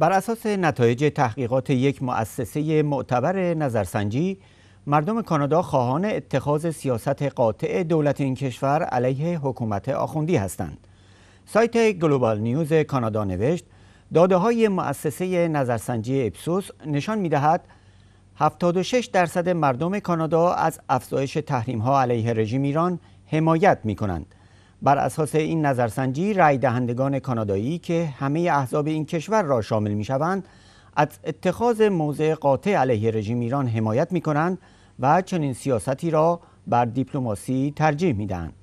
بر اساس نتایج تحقیقات یک مؤسسه معتبر نظرسنجی مردم کانادا خواهان اتخاذ سیاست قاطع دولت این کشور علیه حکومت آخوندی هستند سایت گلوبال نیوز کانادا نوشت داده های مؤسسه نظرسنجی اپسوس نشان می دهد 76 درصد مردم کانادا از افزایش تحریم ها علیه رژیم ایران حمایت می کنند بر اساس این نظرسنجی رای دهندگان کانادایی که همه احزاب این کشور را شامل می شوند از اتخاذ موضع قاطع علیه رژیم ایران حمایت می کنند و چنین سیاستی را بر دیپلماسی ترجیح می دهند.